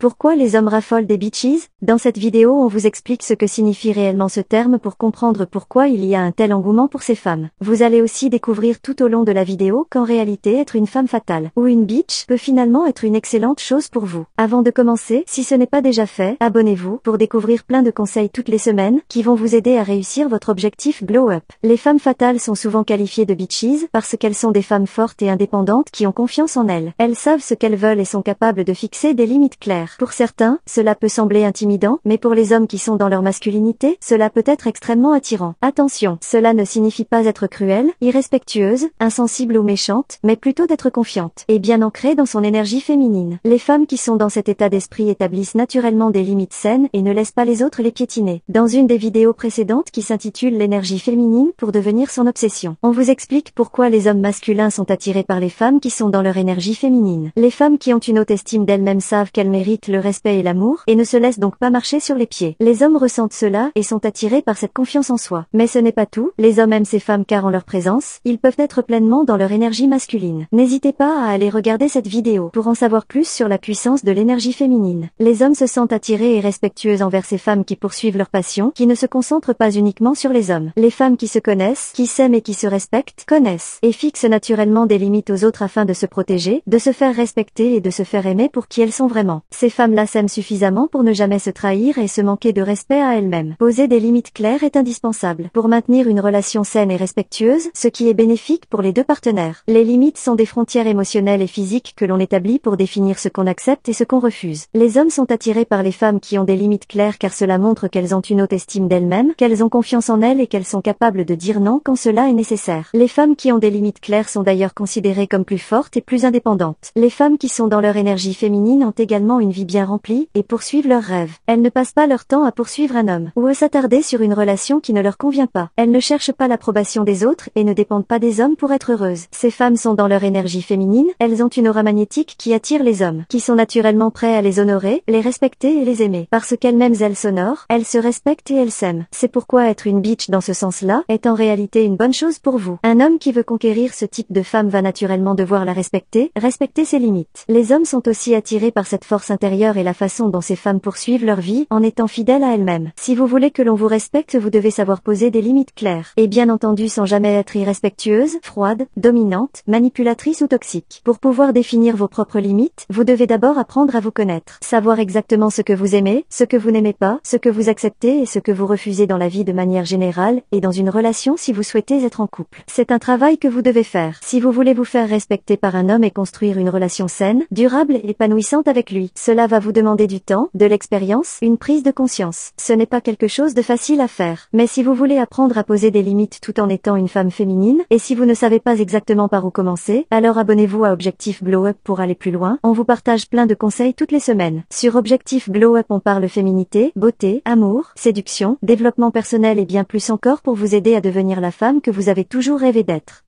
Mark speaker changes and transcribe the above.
Speaker 1: Pourquoi les hommes raffolent des bitches Dans cette vidéo on vous explique ce que signifie réellement ce terme pour comprendre pourquoi il y a un tel engouement pour ces femmes. Vous allez aussi découvrir tout au long de la vidéo qu'en réalité être une femme fatale ou une bitch peut finalement être une excellente chose pour vous. Avant de commencer, si ce n'est pas déjà fait, abonnez-vous pour découvrir plein de conseils toutes les semaines qui vont vous aider à réussir votre objectif glow up. Les femmes fatales sont souvent qualifiées de bitches parce qu'elles sont des femmes fortes et indépendantes qui ont confiance en elles. Elles savent ce qu'elles veulent et sont capables de fixer des limites claires. Pour certains, cela peut sembler intimidant, mais pour les hommes qui sont dans leur masculinité, cela peut être extrêmement attirant. Attention, cela ne signifie pas être cruel, irrespectueuse, insensible ou méchante, mais plutôt d'être confiante et bien ancrée dans son énergie féminine. Les femmes qui sont dans cet état d'esprit établissent naturellement des limites saines et ne laissent pas les autres les piétiner. Dans une des vidéos précédentes qui s'intitule L'énergie féminine pour devenir son obsession, on vous explique pourquoi les hommes masculins sont attirés par les femmes qui sont dans leur énergie féminine. Les femmes qui ont une haute estime d'elles-mêmes savent qu'elles méritent le respect et l'amour, et ne se laissent donc pas marcher sur les pieds. Les hommes ressentent cela et sont attirés par cette confiance en soi. Mais ce n'est pas tout, les hommes aiment ces femmes car en leur présence, ils peuvent être pleinement dans leur énergie masculine. N'hésitez pas à aller regarder cette vidéo pour en savoir plus sur la puissance de l'énergie féminine. Les hommes se sentent attirés et respectueux envers ces femmes qui poursuivent leur passion, qui ne se concentrent pas uniquement sur les hommes. Les femmes qui se connaissent, qui s'aiment et qui se respectent, connaissent et fixent naturellement des limites aux autres afin de se protéger, de se faire respecter et de se faire aimer pour qui elles sont vraiment les femmes la s'aiment suffisamment pour ne jamais se trahir et se manquer de respect à elles-mêmes. Poser des limites claires est indispensable pour maintenir une relation saine et respectueuse, ce qui est bénéfique pour les deux partenaires. Les limites sont des frontières émotionnelles et physiques que l'on établit pour définir ce qu'on accepte et ce qu'on refuse. Les hommes sont attirés par les femmes qui ont des limites claires car cela montre qu'elles ont une haute estime d'elles-mêmes, qu'elles ont confiance en elles et qu'elles sont capables de dire non quand cela est nécessaire. Les femmes qui ont des limites claires sont d'ailleurs considérées comme plus fortes et plus indépendantes. Les femmes qui sont dans leur énergie féminine ont également une vie bien remplies et poursuivent leurs rêves. Elles ne passent pas leur temps à poursuivre un homme ou à s'attarder sur une relation qui ne leur convient pas. Elles ne cherchent pas l'approbation des autres et ne dépendent pas des hommes pour être heureuses. Ces femmes sont dans leur énergie féminine, elles ont une aura magnétique qui attire les hommes, qui sont naturellement prêts à les honorer, les respecter et les aimer. Parce qu'elles-mêmes elles s'honorent, elles se respectent et elles s'aiment. C'est pourquoi être une bitch dans ce sens-là est en réalité une bonne chose pour vous. Un homme qui veut conquérir ce type de femme va naturellement devoir la respecter, respecter ses limites. Les hommes sont aussi attirés par cette force et la façon dont ces femmes poursuivent leur vie en étant fidèles à elles-mêmes. Si vous voulez que l'on vous respecte, vous devez savoir poser des limites claires. Et bien entendu sans jamais être irrespectueuse, froide, dominante, manipulatrice ou toxique. Pour pouvoir définir vos propres limites, vous devez d'abord apprendre à vous connaître. Savoir exactement ce que vous aimez, ce que vous n'aimez pas, ce que vous acceptez et ce que vous refusez dans la vie de manière générale et dans une relation si vous souhaitez être en couple. C'est un travail que vous devez faire. Si vous voulez vous faire respecter par un homme et construire une relation saine, durable et épanouissante avec lui. Cela va vous demander du temps, de l'expérience, une prise de conscience. Ce n'est pas quelque chose de facile à faire. Mais si vous voulez apprendre à poser des limites tout en étant une femme féminine, et si vous ne savez pas exactement par où commencer, alors abonnez-vous à Objectif Glow Up pour aller plus loin. On vous partage plein de conseils toutes les semaines. Sur Objectif Glow Up, on parle féminité, beauté, amour, séduction, développement personnel et bien plus encore pour vous aider à devenir la femme que vous avez toujours rêvé d'être.